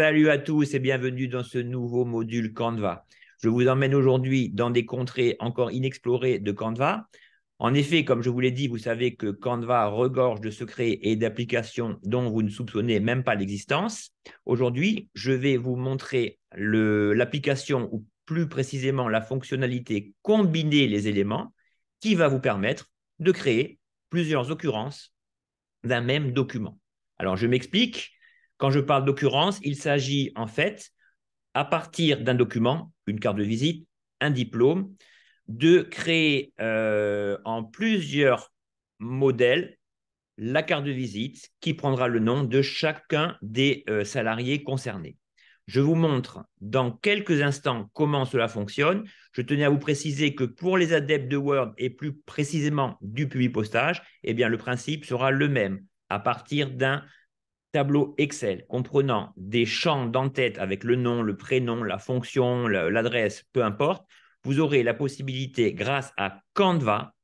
Salut à tous et bienvenue dans ce nouveau module Canva. Je vous emmène aujourd'hui dans des contrées encore inexplorées de Canva. En effet, comme je vous l'ai dit, vous savez que Canva regorge de secrets et d'applications dont vous ne soupçonnez même pas l'existence. Aujourd'hui, je vais vous montrer l'application ou plus précisément la fonctionnalité combiner les éléments qui va vous permettre de créer plusieurs occurrences d'un même document. Alors, je m'explique. Quand je parle d'occurrence, il s'agit en fait, à partir d'un document, une carte de visite, un diplôme, de créer euh, en plusieurs modèles la carte de visite qui prendra le nom de chacun des euh, salariés concernés. Je vous montre dans quelques instants comment cela fonctionne. Je tenais à vous préciser que pour les adeptes de Word et plus précisément du public postage, eh bien, le principe sera le même. À partir d'un tableau Excel comprenant des champs d'entête avec le nom, le prénom, la fonction, l'adresse, peu importe, vous aurez la possibilité, grâce à Canva,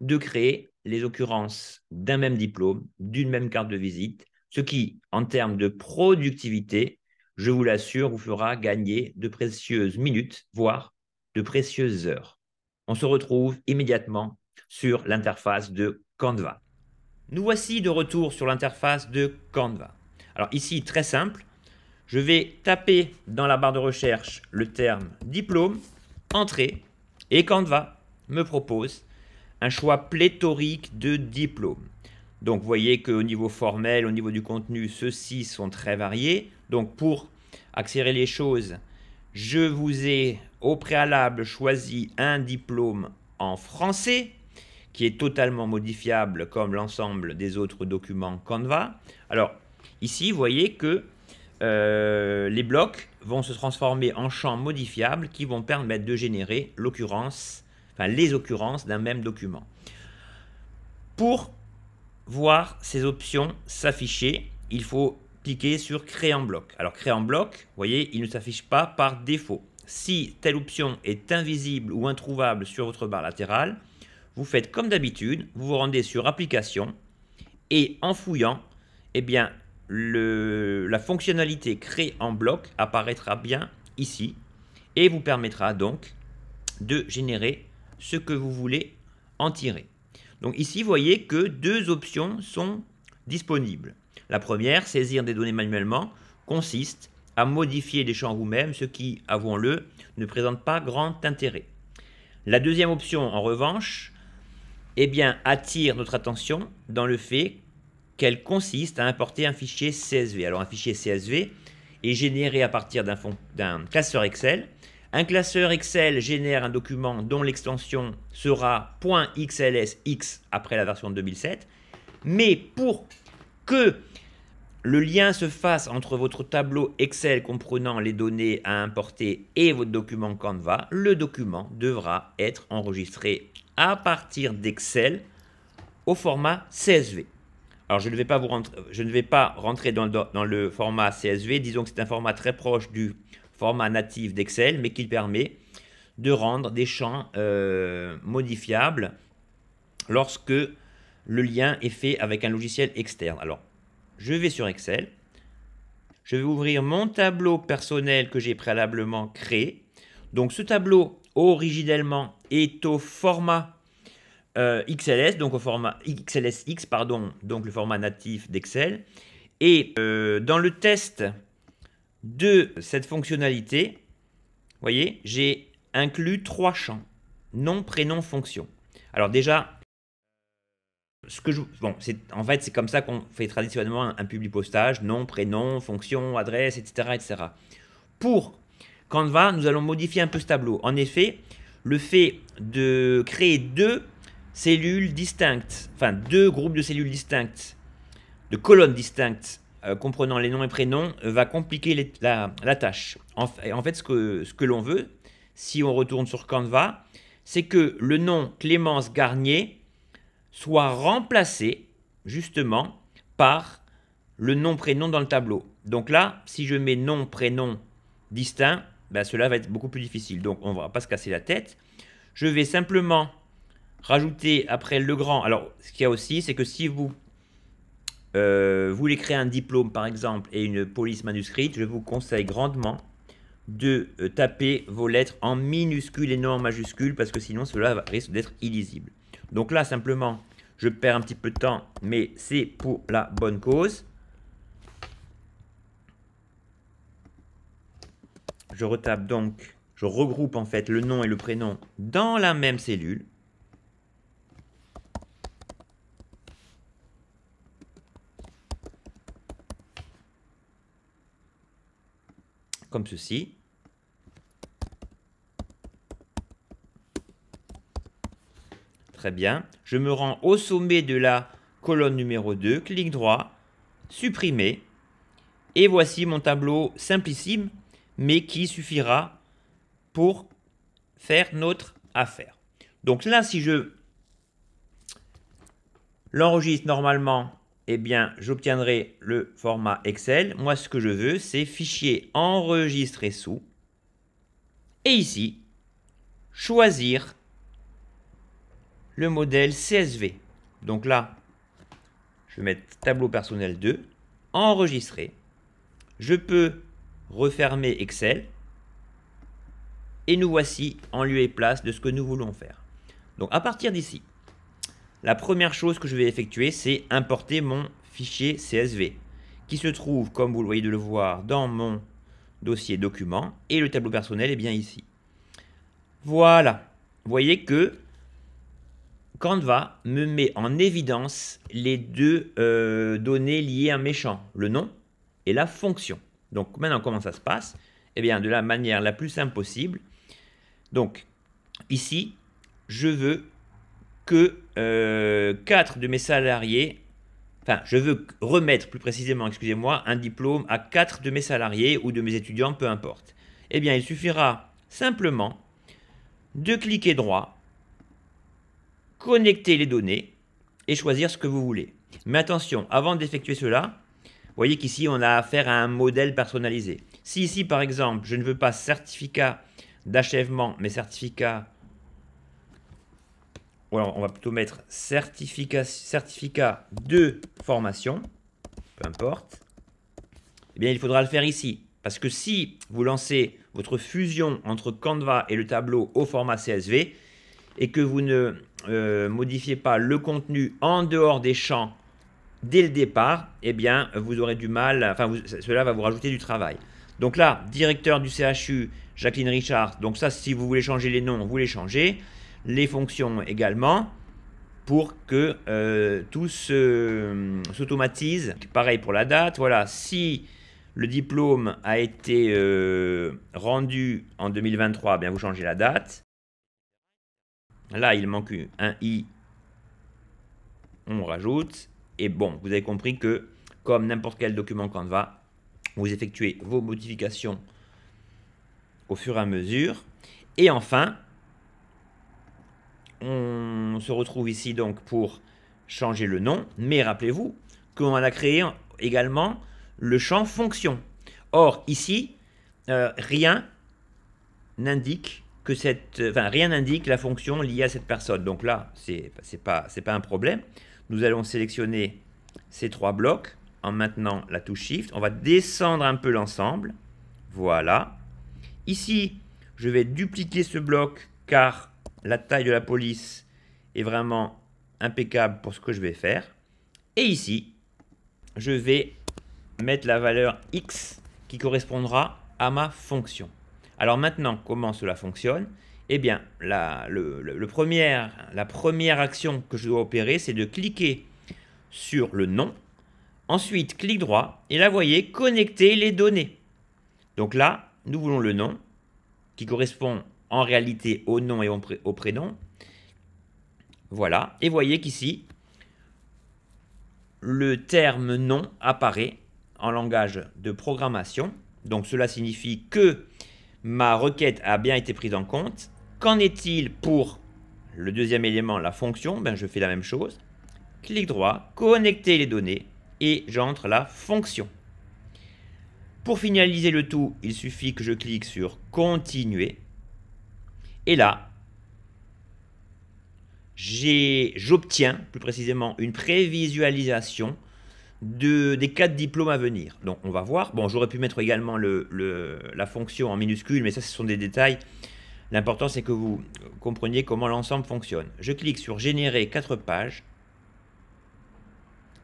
de créer les occurrences d'un même diplôme, d'une même carte de visite, ce qui, en termes de productivité, je vous l'assure, vous fera gagner de précieuses minutes, voire de précieuses heures. On se retrouve immédiatement sur l'interface de Canva. Nous voici de retour sur l'interface de Canva. Alors ici, très simple, je vais taper dans la barre de recherche le terme diplôme, entrée, et Canva me propose un choix pléthorique de diplômes. Donc vous voyez qu'au niveau formel, au niveau du contenu, ceux-ci sont très variés. Donc pour accélérer les choses, je vous ai au préalable choisi un diplôme en français qui est totalement modifiable comme l'ensemble des autres documents Canva. Alors ici, vous voyez que euh, les blocs vont se transformer en champs modifiables qui vont permettre de générer l'occurrence, enfin les occurrences d'un même document. Pour voir ces options s'afficher, il faut cliquer sur Créer en bloc. Alors Créer en bloc, vous voyez, il ne s'affiche pas par défaut. Si telle option est invisible ou introuvable sur votre barre latérale, vous faites comme d'habitude, vous vous rendez sur application et en fouillant, eh bien, la fonctionnalité créée en bloc apparaîtra bien ici et vous permettra donc de générer ce que vous voulez en tirer. Donc ici, vous voyez que deux options sont disponibles. La première, saisir des données manuellement, consiste à modifier les champs vous-même, ce qui, avouons-le, ne présente pas grand intérêt. La deuxième option, en revanche, eh bien, attire notre attention dans le fait qu'elle consiste à importer un fichier CSV. Alors un fichier CSV est généré à partir d'un classeur Excel. Un classeur Excel génère un document dont l'extension sera .xlsx après la version 2007. Mais pour que le lien se fasse entre votre tableau Excel comprenant les données à importer et votre document Canva, le document devra être enregistré à partir d'Excel au format CSV. Alors je ne vais pas, vous je ne vais pas rentrer dans le, dans le format CSV, disons que c'est un format très proche du format natif d'Excel, mais qui permet de rendre des champs euh, modifiables lorsque le lien est fait avec un logiciel externe. Alors je vais sur Excel, je vais ouvrir mon tableau personnel que j'ai préalablement créé. Donc ce tableau originellement est au format euh, XLS, donc au format XLSX, pardon, donc le format natif d'Excel. Et euh, dans le test de cette fonctionnalité, vous voyez, j'ai inclus trois champs nom, prénom, fonction. Alors déjà, ce que je, bon, en fait c'est comme ça qu'on fait traditionnellement un, public postage nom, prénom, fonction, adresse, etc., etc. Pour Canva, nous allons modifier un peu ce tableau. En effet, le fait de créer deux cellules distinctes, enfin deux groupes de cellules distinctes, de colonnes distinctes, euh, comprenant les noms et prénoms, va compliquer la, tâche. En, fait, ce que, ce que l'on veut, si on retourne sur Canva, c'est que le nom Clémence Garnier soit remplacé justement par le nom prénom dans le tableau. Donc là, si je mets nom prénom distinct, ben, cela va être beaucoup plus difficile. Donc on ne va pas se casser la tête. Je vais simplement rajouter après le grand. Alors ce qu'il y a aussi, c'est que si vous euh, voulez créer un diplôme par exemple et une police manuscrite, je vous conseille grandement de euh, taper vos lettres en minuscules et non en majuscules parce que sinon cela risque d'être illisible. Donc là simplement, je perds un petit peu de temps, mais c'est pour la bonne cause. Je retape donc, je regroupe en fait le nom et le prénom dans la même cellule. Comme ceci. Très bien. Je me rends au sommet de la colonne numéro 2, clic droit, supprimer. Et voici mon tableau simplissime mais qui suffira pour faire notre affaire. Donc là, si je l'enregistre normalement, eh bien, j'obtiendrai le format Excel. Moi, ce que je veux, c'est fichier enregistré sous. Et ici, choisir le modèle CSV. Donc là, je vais mettre tableau personnel 2, enregistrer. Je peux refermer Excel, et nous voici en lieu et place de ce que nous voulons faire. Donc à partir d'ici, la première chose que je vais effectuer, c'est importer mon fichier CSV, qui se trouve, comme vous le voyez de le voir, dans mon dossier documents, et le tableau personnel est bien ici. Voilà, vous voyez que Canva me met en évidence les deux euh, données liées à mes champs, le nom et la fonction. Donc maintenant, comment ça se passe Eh bien, de la manière la plus simple possible. Donc, ici, je veux que 4 euh, de mes salariés, enfin, je veux remettre plus précisément, excusez-moi, un diplôme à 4 de mes salariés ou de mes étudiants, peu importe. Eh bien, il suffira simplement de cliquer droit, connecter les données et choisir ce que vous voulez. Mais attention, avant d'effectuer cela, vous voyez qu'ici, on a affaire à un modèle personnalisé. Si ici, par exemple, je ne veux pas certificat d'achèvement, mais certificat... alors, on va plutôt mettre certificat, de formation, peu importe. Eh bien, il faudra le faire ici. Parce que si vous lancez votre fusion entre Canva et le tableau au format CSV, et que vous ne euh, modifiez pas le contenu en dehors des champs dès le départ, eh bien, vous aurez du mal, enfin, cela va vous rajouter du travail. Donc là, directeur du CHU, Jacqueline Richard, donc ça, si vous voulez changer les noms, vous les changez, les fonctions également, pour que euh, tout euh, s'automatise. Pareil pour la date, voilà, si le diplôme a été euh, rendu en 2023, eh bien, vous changez la date. Là, il manque un i, on rajoute. Et bon, vous avez compris que, comme n'importe quel document Canva, vous effectuez vos modifications au fur et à mesure. Et enfin, on se retrouve ici donc pour changer le nom. Mais rappelez-vous qu'on a créé également le champ fonction. Or, ici, euh, rien n'indique que cette... rien n'indique la fonction liée à cette personne. Donc là, c'est pas, pas un problème. Nous allons sélectionner ces trois blocs en maintenant la touche Shift. On va descendre un peu l'ensemble. Voilà. Ici, je vais dupliquer ce bloc car la taille de la police est vraiment impeccable pour ce que je vais faire. Et ici, je vais mettre la valeur x qui correspondra à ma fonction. Alors maintenant, comment cela fonctionne eh bien, la, le, première, la première action que je dois opérer, c'est de cliquer sur le nom. Ensuite, clic droit et là, vous voyez, connecter les données. Donc là, nous voulons le nom qui correspond en réalité au nom et au prénom. Voilà. Et voyez qu'ici, le terme nom apparaît en langage de programmation. Donc cela signifie que ma requête a bien été prise en compte. Qu'en est-il pour le deuxième élément, la fonction ben, Je fais la même chose. Clic droit, connecter les données et j'entre la fonction. Pour finaliser le tout, il suffit que je clique sur continuer. Et là, j'obtiens plus précisément une prévisualisation de, des quatre diplômes à venir. Donc on va voir. Bon, j'aurais pu mettre également la fonction en minuscule, mais ça, ce sont des détails. L'important, c'est que vous compreniez comment l'ensemble fonctionne. Je clique sur Générer 4 pages.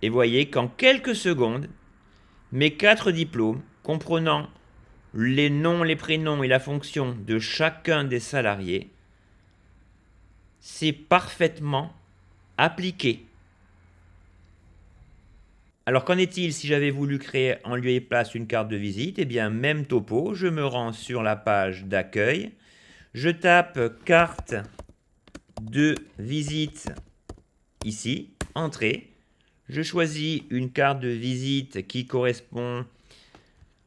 Et voyez qu'en quelques secondes, mes 4 diplômes comprenant les noms, les prénoms et la fonction de chacun des salariés, c'est parfaitement appliqué. Alors qu'en est-il si j'avais voulu créer en lieu et place une carte de visite Eh bien, même topo, je me rends sur la page d'accueil je tape carte de visite ici, entrée. Je choisis une carte de visite qui correspond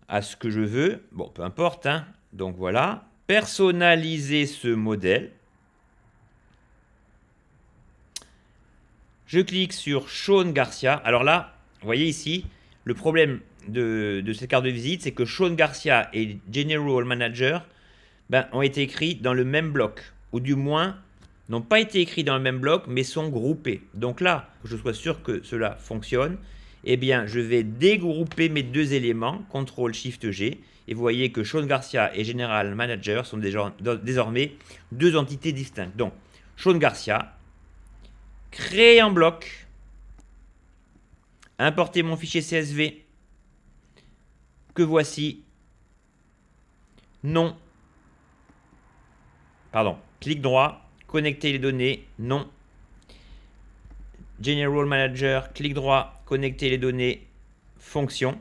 à ce que je veux. Bon, peu importe. Hein. Donc voilà. Personnaliser ce modèle. Je clique sur Sean Garcia. Alors là, vous voyez ici, le problème de, cette carte de visite, c'est que Sean Garcia est General Manager ben, ont été écrits dans le même bloc, ou du moins n'ont pas été écrits dans le même bloc, mais sont groupés. Donc là, que je sois sûr que cela fonctionne, eh bien, je vais dégrouper mes deux éléments, CTRL SHIFT G, et vous voyez que Sean Garcia et General Manager sont désormais deux entités distinctes. Donc, Sean Garcia, créer un bloc, importer mon fichier CSV, que voici, nom, Pardon. Clic droit, connecter les données, non. General Manager, clic droit, connecter les données, fonction.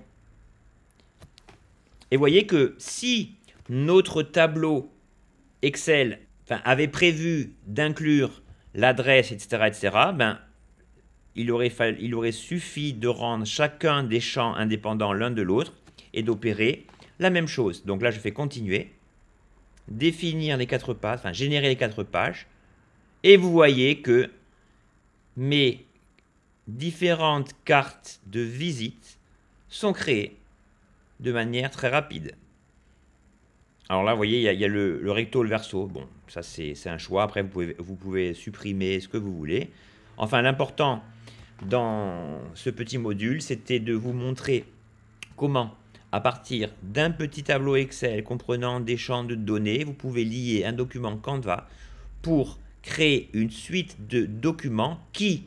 Et voyez que si notre tableau Excel avait prévu d'inclure l'adresse, etc., etc., ben, il aurait, il aurait suffi de rendre chacun des champs indépendants l'un de l'autre et d'opérer la même chose. Donc là, je fais continuer définir les quatre pages, enfin générer les quatre pages, et vous voyez que mes différentes cartes de visite sont créées de manière très rapide. Alors là, vous voyez, il y a, le, recto, le verso. Bon, ça c'est un choix. Après, vous pouvez, vous pouvez supprimer ce que vous voulez. Enfin, l'important dans ce petit module, c'était de vous montrer comment à partir d'un petit tableau Excel comprenant des champs de données, vous pouvez lier un document Canva pour créer une suite de documents qui,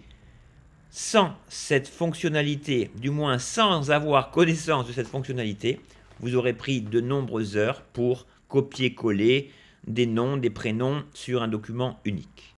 sans cette fonctionnalité, du moins sans avoir connaissance de cette fonctionnalité, vous aurez pris de nombreuses heures pour copier-coller des noms, des prénoms sur un document unique.